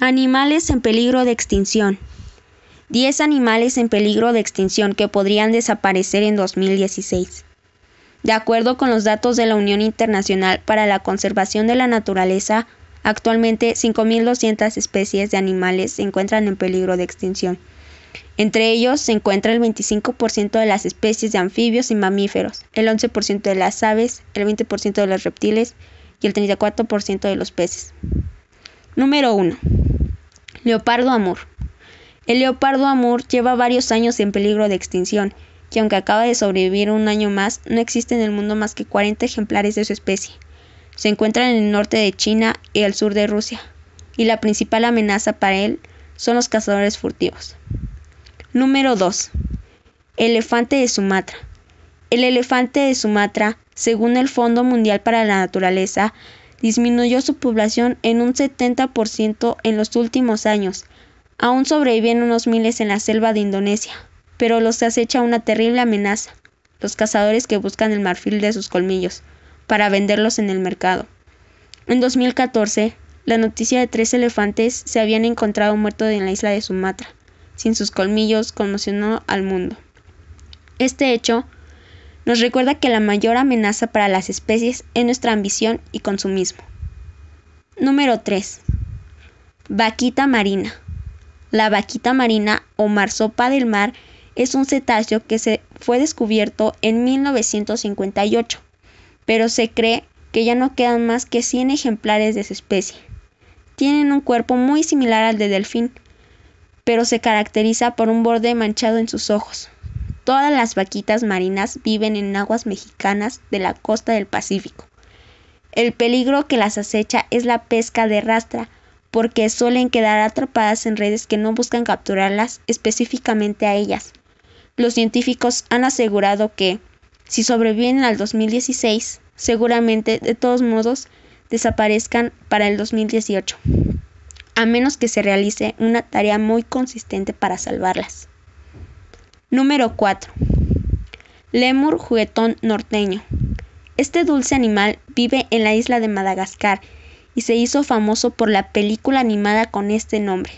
Animales en peligro de extinción. 10 animales en peligro de extinción que podrían desaparecer en 2016. De acuerdo con los datos de la Unión Internacional para la Conservación de la Naturaleza, actualmente 5.200 especies de animales se encuentran en peligro de extinción. Entre ellos se encuentra el 25% de las especies de anfibios y mamíferos, el 11% de las aves, el 20% de los reptiles y el 34% de los peces. Número 1. Leopardo Amur. El leopardo Amur lleva varios años en peligro de extinción, que aunque acaba de sobrevivir un año más, no existe en el mundo más que 40 ejemplares de su especie. Se encuentra en el norte de China y el sur de Rusia, y la principal amenaza para él son los cazadores furtivos. Número 2. Elefante de Sumatra. El elefante de Sumatra, según el Fondo Mundial para la Naturaleza, disminuyó su población en un 70% en los últimos años. Aún sobreviven unos miles en la selva de Indonesia, pero los acecha una terrible amenaza, los cazadores que buscan el marfil de sus colmillos, para venderlos en el mercado. En 2014, la noticia de tres elefantes se habían encontrado muertos en la isla de Sumatra, sin sus colmillos, conmocionó al mundo. Este hecho nos recuerda que la mayor amenaza para las especies es nuestra ambición y consumismo. Número 3. Vaquita marina. La vaquita marina o marsopa del mar es un cetáceo que se fue descubierto en 1958, pero se cree que ya no quedan más que 100 ejemplares de su especie. Tienen un cuerpo muy similar al de delfín, pero se caracteriza por un borde manchado en sus ojos. Todas las vaquitas marinas viven en aguas mexicanas de la costa del Pacífico. El peligro que las acecha es la pesca de rastra, porque suelen quedar atrapadas en redes que no buscan capturarlas específicamente a ellas. Los científicos han asegurado que, si sobreviven al 2016, seguramente de todos modos desaparezcan para el 2018, a menos que se realice una tarea muy consistente para salvarlas. Número 4. Lemur juguetón norteño. Este dulce animal vive en la isla de Madagascar y se hizo famoso por la película animada con este nombre,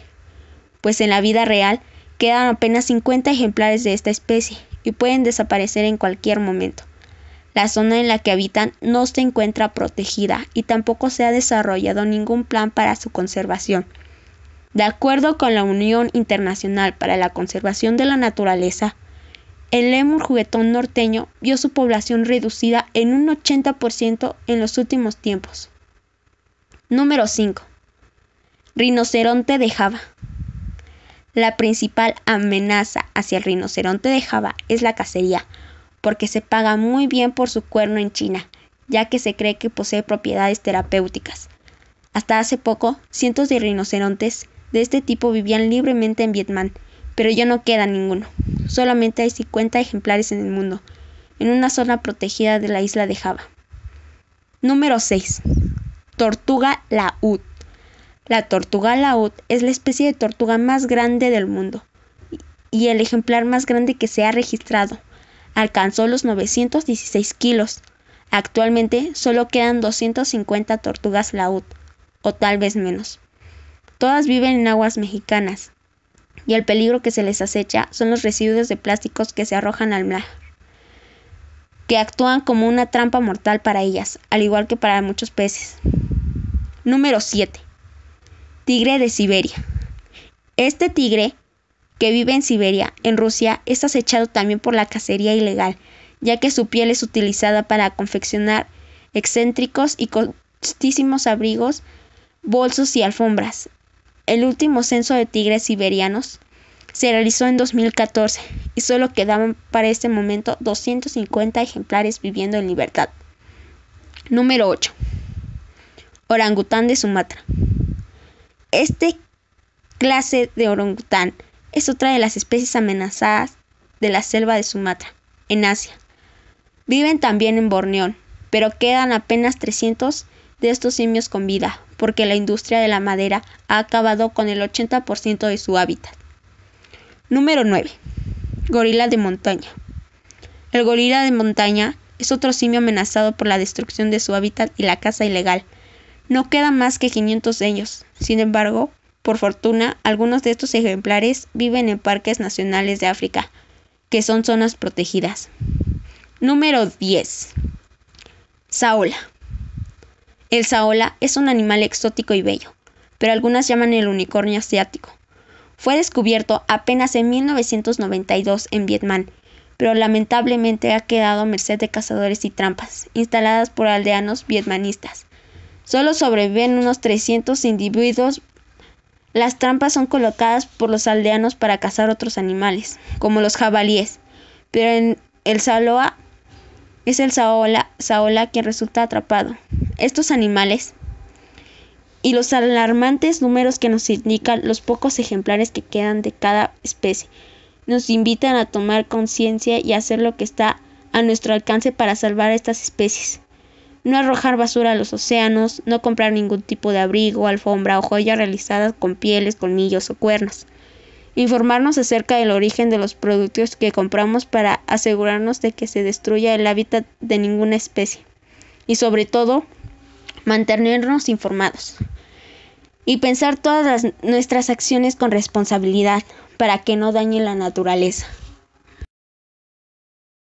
pues en la vida real quedan apenas 50 ejemplares de esta especie y pueden desaparecer en cualquier momento. La zona en la que habitan no se encuentra protegida y tampoco se ha desarrollado ningún plan para su conservación. De acuerdo con la Unión Internacional para la Conservación de la Naturaleza, el lemur juguetón norteño vio su población reducida en un 80% en los últimos tiempos. Número 5. Rinoceronte de Java. La principal amenaza hacia el rinoceronte de Java es la cacería, porque se paga muy bien por su cuerno en China, ya que se cree que posee propiedades terapéuticas. Hasta hace poco, cientos de rinocerontes de este tipo vivían libremente en Vietnam, pero ya no queda ninguno. Solamente hay 50 ejemplares en el mundo, en una zona protegida de la isla de Java. Número 6. Tortuga laúd. La tortuga laúd es la especie de tortuga más grande del mundo y el ejemplar más grande que se ha registrado. Alcanzó los 916 kilos. Actualmente solo quedan 250 tortugas laúd, o tal vez menos. Todas viven en aguas mexicanas y el peligro que se les acecha son los residuos de plásticos que se arrojan al mar, que actúan como una trampa mortal para ellas, al igual que para muchos peces. Número 7. Tigre de Siberia. Este tigre, que vive en Siberia, en Rusia, es acechado también por la cacería ilegal, ya que su piel es utilizada para confeccionar excéntricos y costísimos abrigos, bolsos y alfombras, el último censo de tigres siberianos se realizó en 2014 y solo quedaban para este momento 250 ejemplares viviendo en libertad. Número 8. Orangután de Sumatra. Este clase de orangután es otra de las especies amenazadas de la selva de Sumatra, en Asia. Viven también en Borneo, pero quedan apenas 300 de estos simios con vida, porque la industria de la madera ha acabado con el 80% de su hábitat. Número 9. Gorila de montaña. El gorila de montaña es otro simio amenazado por la destrucción de su hábitat y la caza ilegal. No quedan más que 500 de ellos. Sin embargo, por fortuna, algunos de estos ejemplares viven en parques nacionales de África, que son zonas protegidas. Número 10. Saola. El saola es un animal exótico y bello, pero algunas llaman el unicornio asiático. Fue descubierto apenas en 1992 en Vietnam, pero lamentablemente ha quedado a merced de cazadores y trampas, instaladas por aldeanos vietmanistas. Solo sobreviven unos 300 individuos. Las trampas son colocadas por los aldeanos para cazar otros animales, como los jabalíes, pero el Saloa es el Saola, Saola quien resulta atrapado, estos animales y los alarmantes números que nos indican los pocos ejemplares que quedan de cada especie nos invitan a tomar conciencia y hacer lo que está a nuestro alcance para salvar a estas especies. No arrojar basura a los océanos, no comprar ningún tipo de abrigo, alfombra o joya realizadas con pieles, colmillos o cuernos. Informarnos acerca del origen de los productos que compramos para asegurarnos de que se destruya el hábitat de ninguna especie. Y sobre todo, mantenernos informados y pensar todas nuestras acciones con responsabilidad para que no dañen la naturaleza.